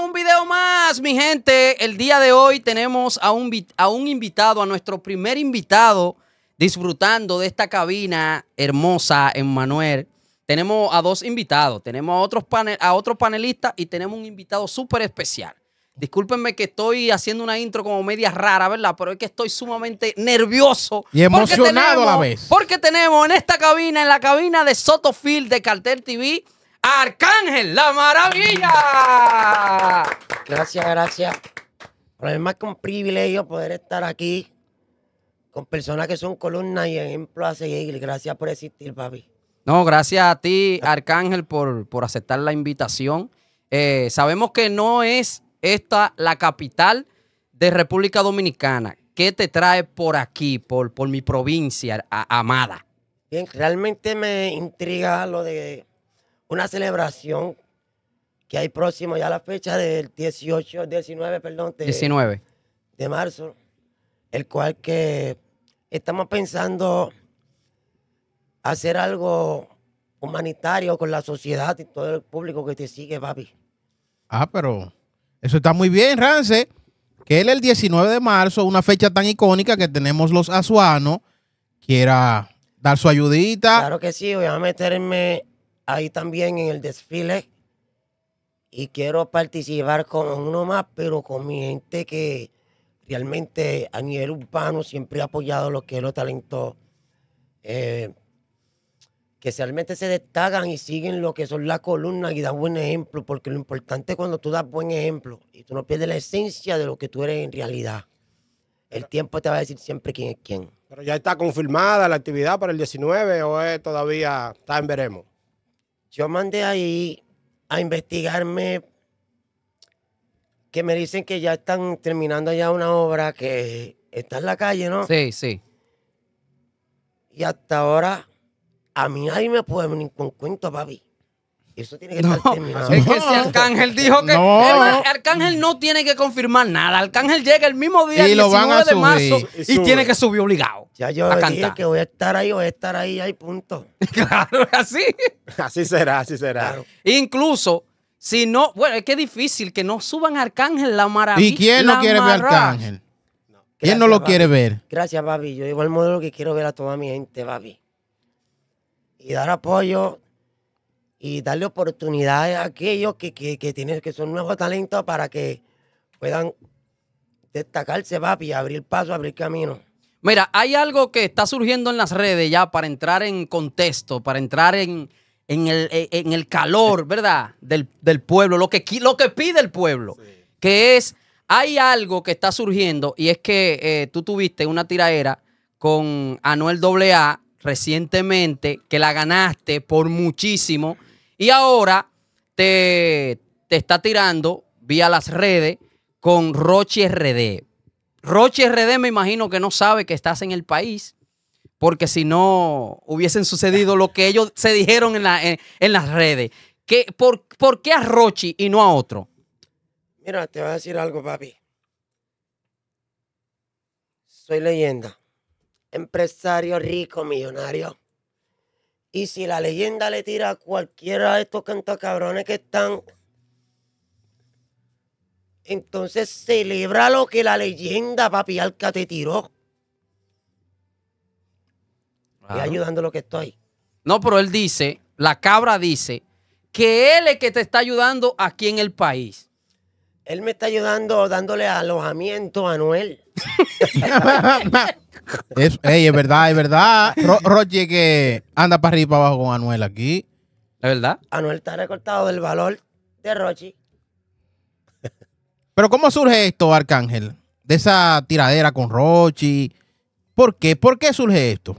un video más, mi gente. El día de hoy tenemos a un, a un invitado, a nuestro primer invitado, disfrutando de esta cabina hermosa en Manuel. Tenemos a dos invitados, tenemos a, otros panel, a otro panelista y tenemos un invitado súper especial. Discúlpenme que estoy haciendo una intro como media rara, ¿verdad? Pero es que estoy sumamente nervioso. Y emocionado a la vez. Porque tenemos en esta cabina, en la cabina de Sotofield de Cartel TV, Arcángel, la maravilla. Gracias, gracias. Para más que un privilegio poder estar aquí con personas que son columnas y ejemplo a seguir. Gracias por existir, papi. No, gracias a ti, Arcángel, por, por aceptar la invitación. Eh, sabemos que no es esta la capital de República Dominicana. ¿Qué te trae por aquí, por, por mi provincia amada? Bien, realmente me intriga lo de una celebración que hay próximo ya la fecha del 18, 19, perdón. 19. De marzo, el cual que estamos pensando hacer algo humanitario con la sociedad y todo el público que te sigue, papi. Ah, pero eso está muy bien, Rance. Que el 19 de marzo, una fecha tan icónica que tenemos los azuanos, quiera dar su ayudita. Claro que sí, voy a meterme ahí también en el desfile y quiero participar con uno más, pero con mi gente que realmente a nivel urbano siempre ha apoyado lo que es los talentos eh, que realmente se destacan y siguen lo que son las columnas y dan buen ejemplo, porque lo importante es cuando tú das buen ejemplo y tú no pierdes la esencia de lo que tú eres en realidad. El tiempo te va a decir siempre quién es quién. Pero ya está confirmada la actividad para el 19 o es todavía está en veremos. Yo mandé ahí a investigarme que me dicen que ya están terminando ya una obra que está en la calle, ¿no? Sí, sí. Y hasta ahora, a mí nadie me puede venir con cuento, papi. Eso tiene que estar terminado. Es que si Arcángel dijo que. Arcángel no tiene que confirmar nada. Arcángel llega el mismo día, y lo de marzo, y, tiene que subir obligado. Ya yo a que voy a estar ahí, voy a estar ahí, ahí, punto. claro, así. Así será, así será. Incluso. Si no, bueno, es que es difícil que no suban Arcángel la maravilla. ¿Y quién no quiere ver a Arcángel? ¿Quién no lo quiere ver? Gracias, Babi. Yo igual modo que quiero ver a toda mi gente, Babi. Y dar apoyo y darle oportunidades a aquellos que, tienen, que son nuevos talentos para que puedan destacarse, papi, abrir paso, abrir camino. Mira, hay algo que está surgiendo en las redes ya para entrar en contexto, para entrar en, e, el, calor, ¿verdad? Del, pueblo, lo que, lo que pide el pueblo, que es, hay algo que está surgiendo y es que eh, tú tuviste una tiraera con Anuel AA recientemente, que la ganaste por muchísimo y ahora te, está tirando vía las redes con Rochi RD. Rochi RD me imagino que no sabe que estás en el país, porque si no hubiesen sucedido lo que ellos se dijeron en, las redes. por, por, qué a Rochi y no a otro? Mira, te voy a decir algo, papi. Soy leyenda. Empresario rico, millonario. Y si la leyenda le tira a cualquiera de estos cantacabrones que están, entonces celebra lo que la leyenda, papi Alca, te tiró. Y ayudando lo que estoy. No, pero él dice, la cabra dice, que él es que te está ayudando aquí en el país. Él me está ayudando dándole alojamiento a Noel es, es verdad, es verdad. Rochi que anda para arriba y para abajo con Anuel aquí. ¿Es verdad? Anuel está recortado del valor de Rochi. Pero ¿cómo surge esto, Arcángel? De esa tiradera con Rochi. ¿Por qué? ¿Por qué surge esto?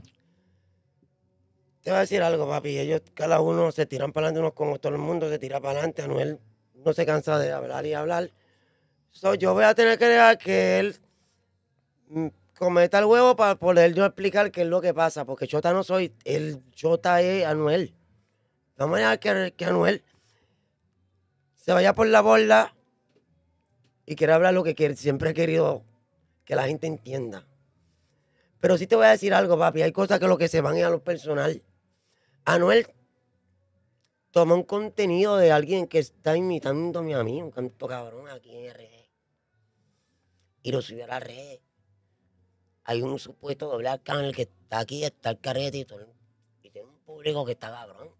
Te voy a decir algo, papi. Ellos cada uno se tiran para adelante, unos con todo el mundo se tira para adelante. Anuel no se cansa de hablar y hablar. yo voy a tener que dejar que él cometa el huevo para poder yo explicar qué es lo que pasa, porque Chota no soy, el Chota es Anuel. Vamos a que, que Anuel se vaya por la borda y quiera hablar lo que quiere, siempre he querido que la gente entienda. Pero sí te voy a decir algo, papi, hay cosas que lo que se van es a lo personal. Anuel toma un contenido de alguien que está imitando a mi amigo, un canto cabrón aquí en RD. Y lo subió a la red hay un supuesto doble el que está aquí, está el carrete y, todo, y tiene un público que está cabrón.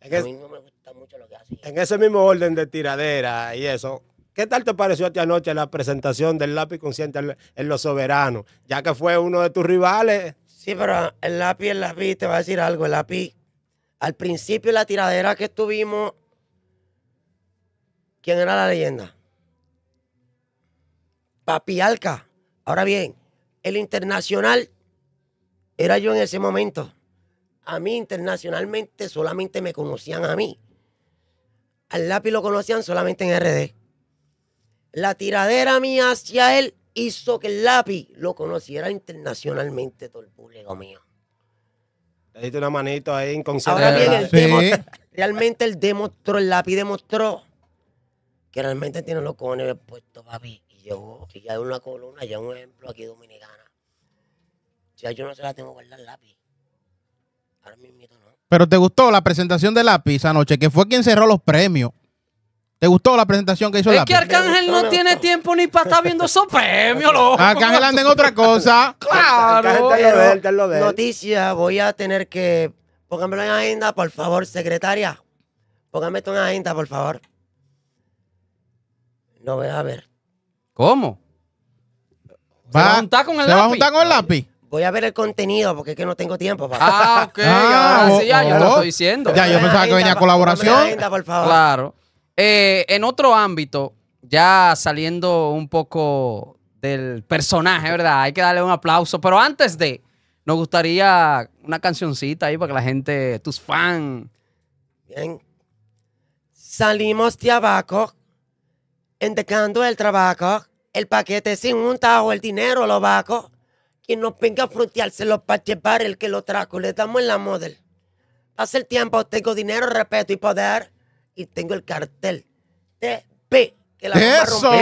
En a mí no me gusta mucho lo que hace. En ese mismo orden de tiradera y eso, ¿qué tal te pareció esta ti anoche la presentación del lápiz consciente en Los Soberanos? Ya que fue uno de tus rivales. Sí, pero el lápiz, el lápiz, te voy a decir algo, el lápiz. Al principio la tiradera que estuvimos, ¿quién era la leyenda? Papi Alca. Ahora bien, el internacional era yo en ese momento. A mí internacionalmente solamente me conocían a mí. Al lápiz lo conocían solamente en RD. La tiradera mía hacia él hizo que el lápiz lo conociera internacionalmente todo el público mío. Le diste una manito ahí inconsciente. Ahora bien, sí. realmente él demostró, el lápiz demostró que realmente tiene los cojones puestos, papi. Y ya hay una columna, ya un ejemplo aquí dominicana. Ya yo no se la tengo guardar lápiz. Ahora mismo no. Pero te gustó la presentación de lápiz anoche, que fue quien cerró los premios. ¿Te gustó la presentación que hizo es Lápiz? Es que Arcángel no tiene tiempo ni para estar viendo esos premios, loco. Arcángel anda en otra cosa. claro. Noticia, voy a tener que... Póngamelo en agenda, por favor, secretaria. póngamelo esto en agenda, por favor. No voy a ver. ¿Cómo? ¿Se va, a juntar con el lápiz? Voy a ver el contenido porque es que no tengo tiempo para. Ah, ok. Ah, ya, yo lo estoy diciendo. Ya, yo pensaba que venía colaboración. Claro. Eh, en otro ámbito, ya saliendo un poco del personaje, ¿verdad? Hay que darle un aplauso. Pero antes de, nos gustaría una cancioncita ahí para que la gente, tus fans. Bien. Salimos de abajo, entregando el trabajo el paquete sin un tajo, el dinero, lo bajo. Quien nos venga a se los para el que lo trajo, le damos en la model. Hace el tiempo, tengo dinero, respeto y poder. Y tengo el cartel TP, que la ¡Eso!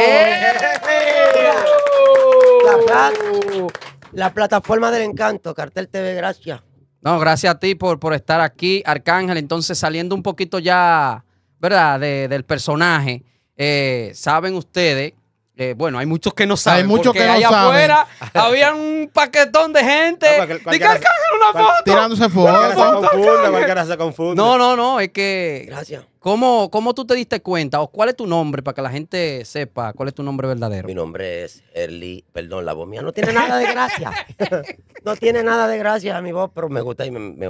La, plataforma del encanto, Cartel TV, gracias. No, gracias a ti por, por estar aquí, Arcángel. Entonces, saliendo un poquito ya, ¿verdad?, del personaje. Eh, saben ustedes eh, bueno, hay muchos que no saben. Hay muchos que no afuera había un paquetón de gente. No, foto. Tirándose fotos. Se, se confunde, No, no, no. Es que. Gracias. ¿cómo, ¿Cómo tú te diste cuenta? ¿O cuál es tu nombre para que la gente sepa cuál es tu nombre verdadero? Mi nombre es Erly. Perdón, la voz mía no tiene nada de gracia. no tiene nada de gracia a mi voz, pero me gusta y me, me,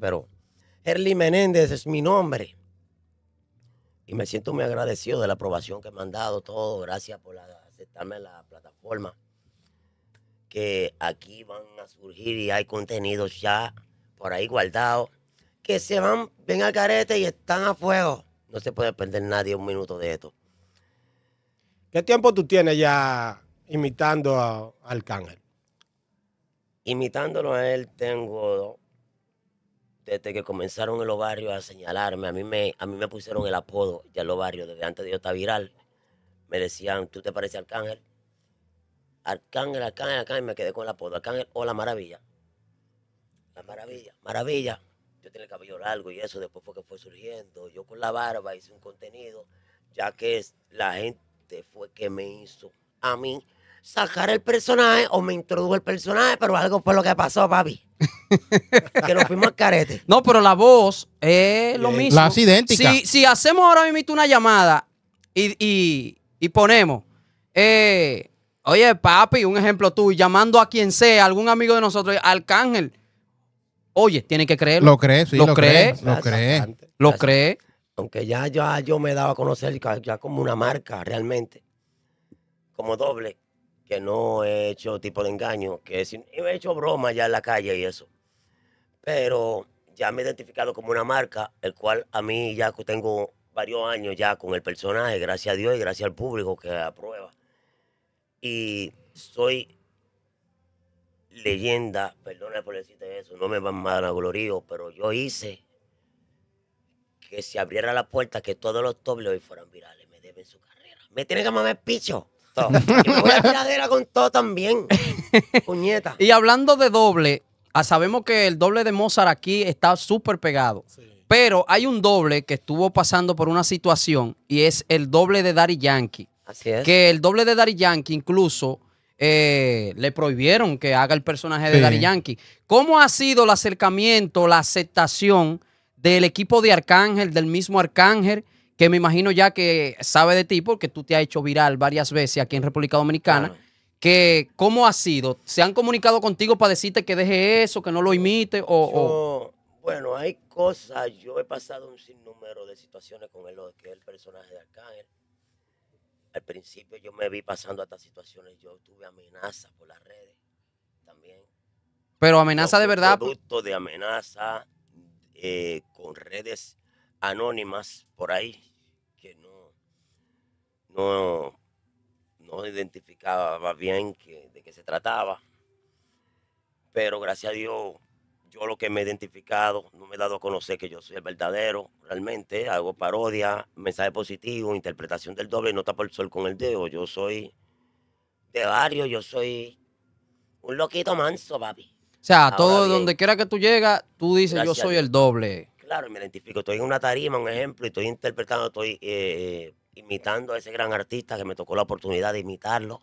pero Erly Menéndez es mi nombre y me siento muy agradecido de la aprobación que me han dado todo. Gracias por aceptarme la plataforma. Que aquí van a surgir y hay contenidos ya por ahí guardados que se van ven al carete y están a fuego. No se puede perder nadie un minuto de esto. ¿Qué tiempo tú tienes ya imitando a Arcángel? Imitándolo a él tengo dos desde que comenzaron en los barrios a señalarme, a mí me, a mí me pusieron el apodo ya en los barrios, desde antes de yo estar viral. Me decían, ¿tú te pareces Arcángel? Arcángel, Arcángel, Arcángel, me quedé con el apodo. Arcángel o la maravilla. La maravilla, maravilla. Yo tenía el cabello largo y eso después fue que fue surgiendo. Yo con la barba hice un contenido, ya que la gente fue que me hizo a mí sacar el personaje o me introdujo el personaje, pero algo fue lo que pasó, papi. que nos fuimos al carete. No, pero la voz es lo mismo. La es idéntica. Si, hacemos ahora mismo una llamada y, y, ponemos, eh, oye, papi, un ejemplo tú, llamando a quien sea, algún amigo de nosotros, Arcángel. Oye, tiene que creerlo. Lo cree, Lo, cree. Lo cree. Lo Aunque ya, ya yo me daba a conocer ya como una marca realmente. Como doble. Que no he hecho tipo de engaño. Que he hecho broma ya en la calle y eso pero ya me he identificado como una marca, el cual a mí ya tengo varios años ya con el personaje, gracias a Dios y gracias al público que aprueba. Y soy leyenda, perdona por decirte eso, no me van a glorío, pero yo hice que se abriera la puerta, que todos los dobles hoy fueran virales, me deben su carrera. Me tienen que mamar picho. Y me voy a tiradera con todo también. Puñeta. Y hablando de doble, Ah, sabemos que el doble de Mozart aquí está súper pegado. Pero hay un doble que estuvo pasando por una situación y es el doble de Daddy Yankee. Así es. Que el doble de Daddy Yankee incluso eh, le prohibieron que haga el personaje de dari Yankee. ¿Cómo ha sido el acercamiento, la aceptación del equipo de Arcángel, del mismo Arcángel? que me imagino ya que sabe de ti porque tú te has hecho viral varias veces aquí en República Dominicana que cómo ha sido? ¿Se han comunicado contigo para decirte que deje eso, que no lo imite? O, Bueno, hay cosas, yo he pasado un sinnúmero de situaciones con él, que el personaje de Arcángel. Al principio yo me vi pasando estas situaciones, yo tuve amenazas por las redes también. Pero amenaza de verdad. Pues. Producto de amenaza eh, con redes anónimas por ahí, que no, no no identificaba bien de qué se trataba. Pero gracias a Dios, yo lo que me he identificado, no me he dado a conocer que yo soy el verdadero, realmente hago parodia, mensaje positivo, interpretación del doble, no por el sol con el dedo. Yo soy de barrio, yo soy un loquito manso, papi. O sea, todo donde quiera que tú llegas, tú dices yo soy el doble. Claro, me identifico. Estoy en una tarima, un ejemplo, y estoy interpretando, estoy eh, eh, imitando a ese gran artista que me tocó la oportunidad de imitarlo.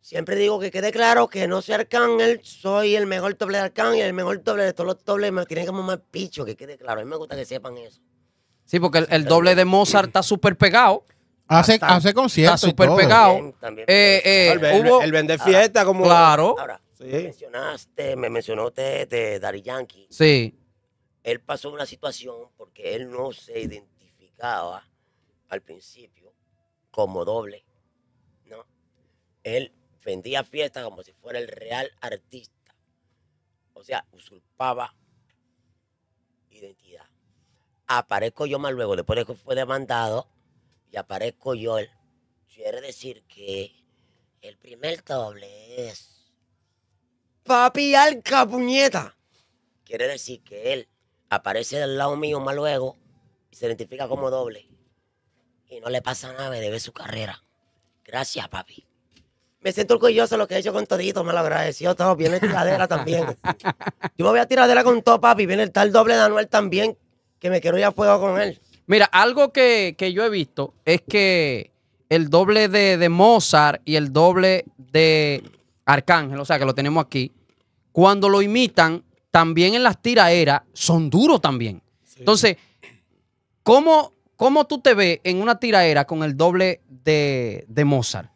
Siempre digo que quede claro que no soy Arcán soy el mejor doble de y el mejor doble de todos los dobles, me tienen que más picho, que quede claro. A mí me gusta que sepan eso. Sí, porque el, doble de Mozart está súper pegado. Hace, hace conciertos. Está súper pegado. Eh, eh, el, hubo, vender fiesta, como. Claro. Ahora, mencionaste, me mencionó usted de Dari Yankee. Sí. Él pasó una situación porque él no se identificaba al principio como doble, ¿no? Él vendía fiestas como si fuera el real artista. O sea, usurpaba identidad. Aparezco yo más luego, después de que fue demandado, y aparezco yo. Quiere decir que el primer doble es. Papi al puñeta. Quiere decir que él aparece del lado mío más luego y se identifica como doble no le pasa nada, debe su carrera. Gracias, papi. Me siento orgulloso de lo que he hecho con todito, me lo agradeció todo. Viene tiradera también. Yo me voy a tiradera con todo, papi. Viene el tal doble de Anuel también, que me quiero ir a fuego con él. Mira, algo que, yo he visto es que el doble de, Mozart y el doble de Arcángel, o sea, que lo tenemos aquí, cuando lo imitan, también en las tiraderas, son duros también. Entonces, ¿cómo ¿Cómo tú te ves en una tiraera con el doble de, Mozart?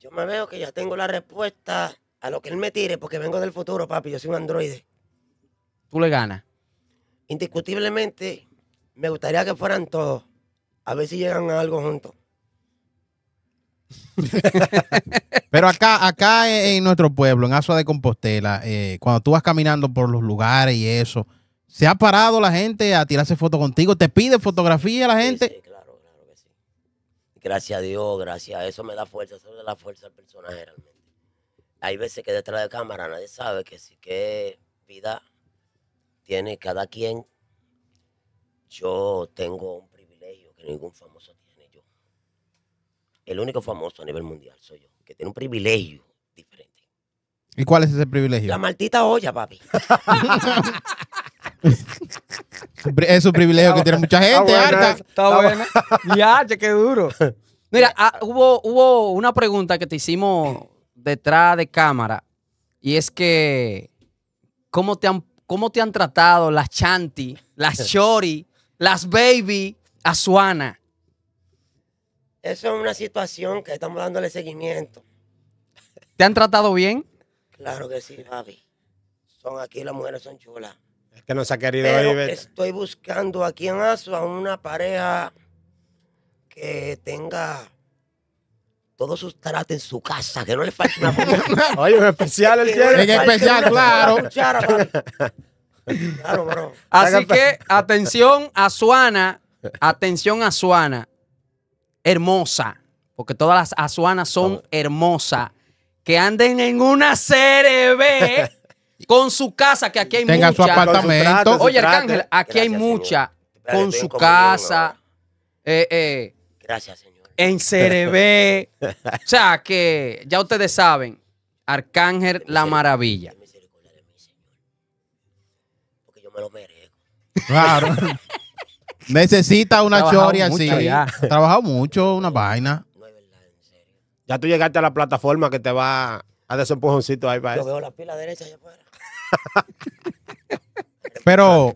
Yo me veo que ya tengo la respuesta a lo que él me tire, porque vengo del futuro, papi. Yo soy un androide. Tú le ganas. Indiscutiblemente, me gustaría que fueran todos. A ver si llegan a algo juntos. Pero acá, acá en nuestro pueblo, en Asua de Compostela, eh, cuando tú vas caminando por los lugares y eso, se ha parado la gente a tirarse fotos contigo. Te pide fotografía la gente. Sí, claro, claro que sí. Gracias a Dios, gracias a eso me da fuerza, eso me da fuerza al personaje realmente. Hay veces que detrás de cámara nadie sabe que sí que vida tiene cada quien. Yo tengo un privilegio que ningún famoso tiene yo. El único famoso a nivel mundial soy yo, que tiene un privilegio diferente. ¿Y cuál es ese privilegio? La maldita olla, papi. es un privilegio que tiene mucha gente, está ya, che, qué duro. Mira, ah, hubo, hubo una pregunta que te hicimos detrás de cámara y es que ¿cómo te han, cómo te han tratado las Chanti, las Chori, las Baby, a Suana? Eso es una situación que estamos dándole seguimiento. ¿Te han tratado bien? Claro que sí, Javi. Son aquí, las mujeres son chulas. Que nos ha querido Pero ir. Estoy buscando aquí en Asua una pareja que tenga todos sus tratos en su casa, que no le falte una Oye, un especial el cielo. En especial, claro. claro, bro. Así que, atención a Suana, atención a Suana, hermosa, porque todas las Asuanas son hermosas, que anden en una CRB con su casa, que aquí hay Tenga mucha. su apartamento. Oye, Arcángel, aquí hay mucha. Con su casa. Eh, eh, Gracias, señor. En Cerebé. o sea, que ya ustedes saben, Arcángel la maravilla. Porque yo me lo merezco. Claro. Necesita una choria así. trabajado mucho, una vaina. No es verdad, en serio. Ya tú llegaste a la plataforma que te va a dar ese empujoncito ahí para Yo veo la pila derecha allá afuera. Pero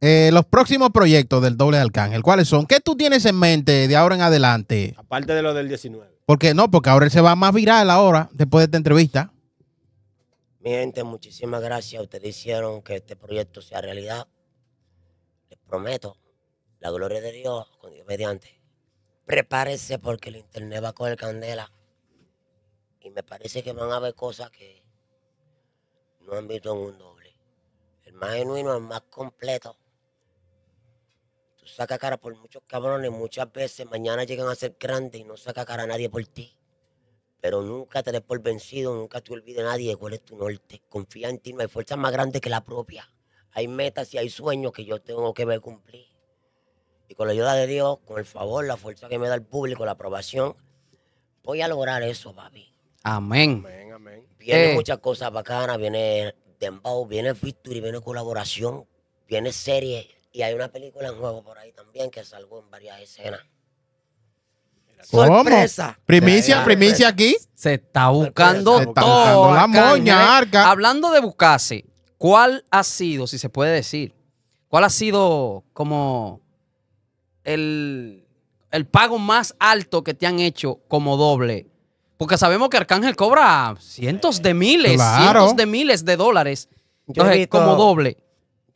eh, los próximos proyectos del Doble ¿el ¿cuáles son? ¿Qué tú tienes en mente de ahora en adelante? Aparte de lo del 19. Porque no, porque ahora se va más viral ahora, después de esta entrevista. Mi gente, muchísimas gracias. Ustedes hicieron que este proyecto sea realidad. Les prometo, la gloria de Dios, con Dios mediante. Prepárese porque el internet va a coger candela. Y me parece que van a haber cosas que no han visto en un doble. El más genuino, el más completo. Tú sacas cara por muchos cabrones, muchas veces mañana llegan a ser grandes y no saca cara a nadie por ti. Pero nunca te des por vencido, nunca te olvides a nadie cuál es tu norte. Confía en ti, no hay fuerza más grande que la propia. Hay metas y hay sueños que yo tengo que ver cumplir. Y con la ayuda de Dios, con el favor, la fuerza que me da el público, la aprobación, voy a lograr eso, papi. Amén. Viene eh. muchas cosas bacanas, viene Dembow, viene y viene colaboración, viene serie y hay una película en juego por ahí también que salgo en varias escenas. ¿Cómo? Primicia, primicia aquí. Se está buscando, todo la moña, arca. Hablando de buscarse, ¿cuál ha sido, si se puede decir, cuál ha sido como el, el pago más alto que te han hecho como doble porque sabemos que Arcángel cobra cientos de miles, cientos de miles de dólares. Entonces, visto, como doble.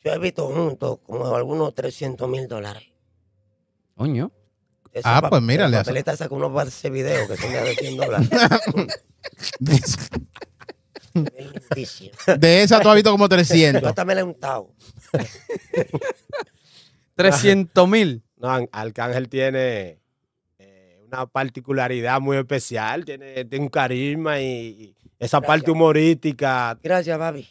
Yo he visto juntos como algunos 300 mil dólares. Coño. ah, pues mírale. La papeleta saca unos para ese video que son de 100 dólares. de esa tú has visto como 300. Yo también le he untado. 300 mil. No, Arcángel tiene una particularidad muy especial, tiene, un carisma y, esa parte humorística. Gracias, Babi.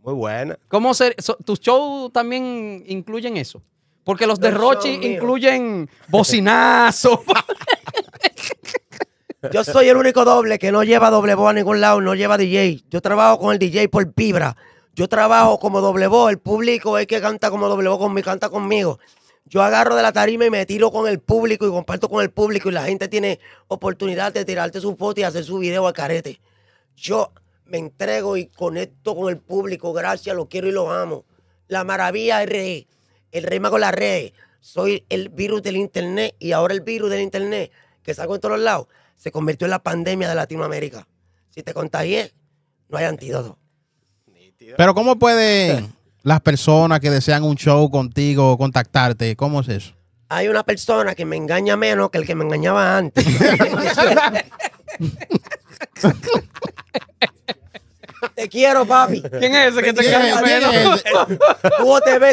Muy buena. ¿Cómo ser? tus shows también incluyen eso? Porque los, de Rochi incluyen bocinazo Yo soy el único doble que no lleva doble voz a ningún lado, no lleva DJ. Yo trabajo con el DJ por vibra. Yo trabajo como doble voz, el público es que canta como doble voz conmigo, canta conmigo yo agarro de la tarima y me tiro con el público y comparto con el público y la gente tiene oportunidad de tirarte su foto y hacer su video al carete. Yo me entrego y conecto con el público, gracias, lo quiero y lo amo. La maravilla rey. el rey mago la rey. Soy el virus del internet y ahora el virus del internet que saco en todos lados se convirtió en la pandemia de Latinoamérica. Si te contagié, no hay antídoto. Pero ¿cómo puede las personas que desean un show contigo, contactarte? ¿Cómo es eso? Hay una persona que me engaña menos que el que me engañaba antes. te quiero, papi. ¿Quién es ese que te engaña menos?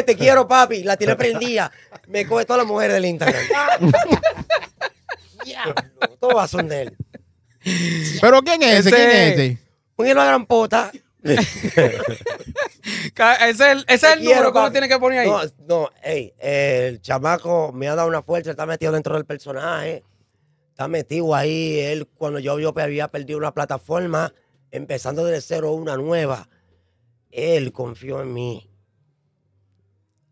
te quiero, papi. La tiene prendida. Me coge todas la mujer del Instagram. Todo va a son ¿Pero quién es ese? ¿Quién este es ese? Un hilo de gran pota ese es el, número que tiene que poner ahí. No, no, ey, el chamaco me ha dado una fuerza, está metido dentro del personaje, está metido ahí. Él, cuando yo, yo había perdido una plataforma, empezando desde cero una nueva, él confió en mí.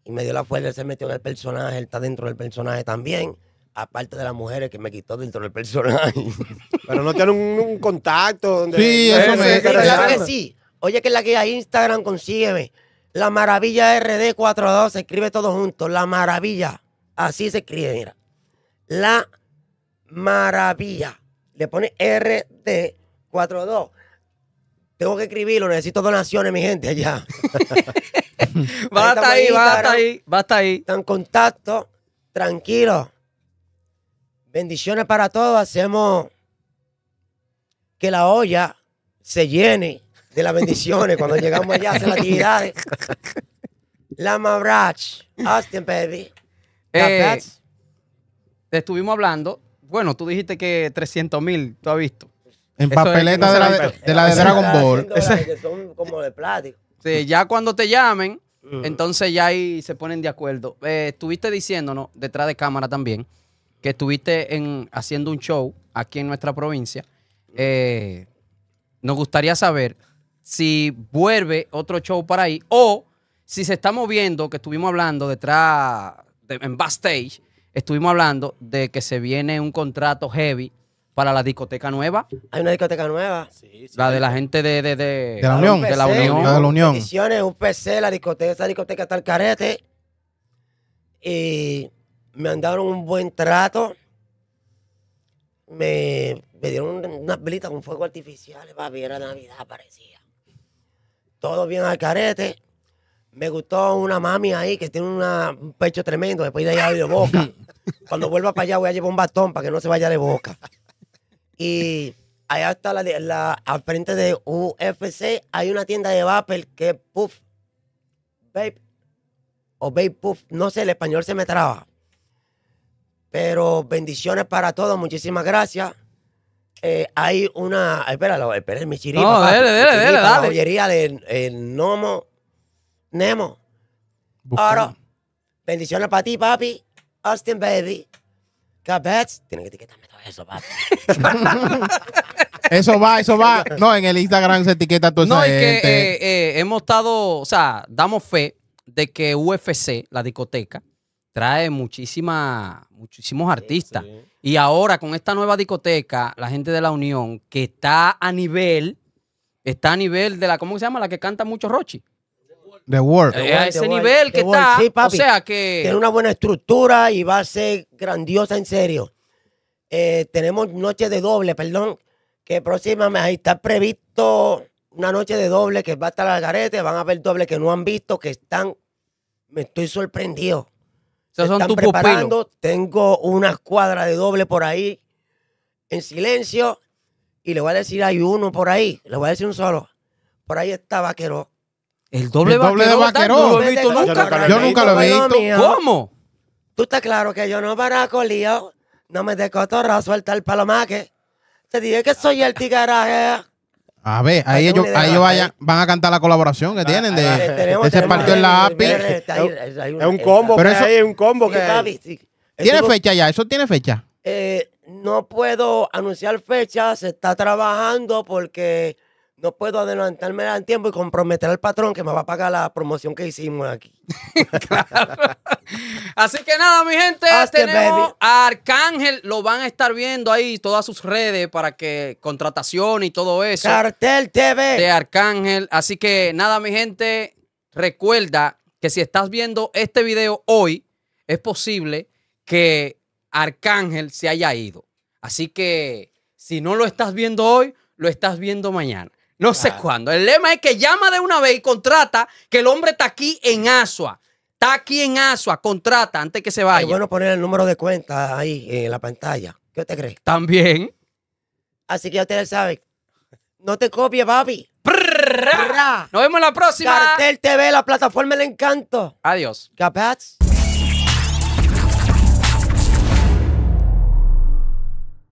Y me dio la fuerza, él se metió en el personaje, él está dentro del personaje también aparte de las mujeres que me quitó dentro del personaje. Pero no tiene un, contacto. sí, eso me que sí. Oye, que es la que a Instagram, consígueme. La Maravilla RD42, se escribe todo junto. La Maravilla. Así se escribe, mira. La Maravilla. Le pone RD42. Tengo que escribirlo, necesito donaciones, mi gente, allá. basta ahí, basta ahí, basta ahí. Están en contacto, tranquilo. Bendiciones para todos. Hacemos que la olla se llene de las bendiciones cuando llegamos allá a hacer las actividades. Lama Brach, Austin, baby. Eh, te estuvimos hablando. Bueno, tú dijiste que 300 mil, tú has visto. En papeleta de, la, de, Dragon Ball. Que son como de plástico. Sí, ya cuando te llamen, entonces ya ahí se ponen de acuerdo. Eh, estuviste diciéndonos, detrás de cámara también, que estuviste en, haciendo un show aquí en nuestra provincia. Eh, nos gustaría saber si vuelve otro show para ahí o si se está moviendo, que estuvimos hablando detrás, de, en backstage, estuvimos hablando de que se viene un contrato heavy para la discoteca nueva. Hay una discoteca nueva. la de la gente de, la, Unión. de la Unión. de la Unión. un PC, la discoteca, esa discoteca está al carete. Y me han un buen trato. Me, me dieron unas velitas con fuego artificial, ver era Navidad, parecía todo bien al carete. Me gustó una mami ahí que tiene un pecho tremendo. Después de allá de boca. Cuando vuelva para allá voy a llevar un bastón para que no se vaya de boca. Y allá está la, al frente de UFC hay una tienda de Vapor que es Puff. O Babe Puff. No sé, el español se me traba. Pero bendiciones para todos. Muchísimas gracias eh, hay una. Espéralo, espera mi chiripa. No, dale, dale, dale. La joyería de Nomo, Nemo. Bendiciones para ti, papi. Austin Baby. Capets tiene que etiquetarme todo eso, papi. Eso va, eso va. No, en el Instagram se etiqueta todo eso. No, es que eh, eh, hemos estado, o sea, damos fe de que UFC, la discoteca, trae muchísima, muchísimos artistas. sí. Y ahora con esta nueva discoteca, la gente de la Unión, que está a nivel, está a nivel de la, ¿cómo se llama? La que canta mucho Rochi. The World. Eh, a ese nivel que está. Sí, o sea que. Tiene una buena estructura y va a ser grandiosa en serio. Eh, tenemos noche de doble, perdón, que próximamente ahí está previsto una noche de doble que va a estar al garete, van a ver doble que no han visto, que están, me estoy sorprendido. Estás son Tengo una escuadra de doble por ahí en silencio y le voy a decir hay uno por ahí, le voy a decir un solo. Por ahí está Vaqueró. El doble, el vaquero, de Vaqueró. Yo nunca lo he visto. ¿Cómo? Tú estás claro que yo no para lío, no me de a suelta el palomaque. Te dije que soy el tigaraje. A ver, ahí ellos, ¿eh? van a cantar la colaboración que ah, tienen. Eh, de, ese partido en la API. Es un combo, pero eso, es un combo. Que ¿Tiene fecha ya? ¿Eso tiene fecha? Eh, no puedo anunciar fecha, se está trabajando porque no puedo adelantarme en tiempo y comprometer al patrón que me va a pagar la promoción que hicimos aquí. Así que nada, mi gente, tenemos a Arcángel, lo van a estar viendo ahí todas sus redes para que contratación y todo eso. Cartel TV de Arcángel. Así que nada, mi gente, recuerda que si estás viendo este video hoy, es posible que Arcángel se haya ido. Así que si no lo estás viendo hoy, lo estás viendo mañana. No sé cuándo. El lema es que llama de una vez y contrata que el hombre está aquí en Asua. Está aquí en Asua, contrata antes que se vaya. Es bueno poner el número de cuenta ahí en la pantalla. ¿Qué te crees? También. Así que ya ustedes saben. No te copies, papi. Nos vemos la próxima. Cartel TV, la plataforma del Encanto. Adiós. Capaz.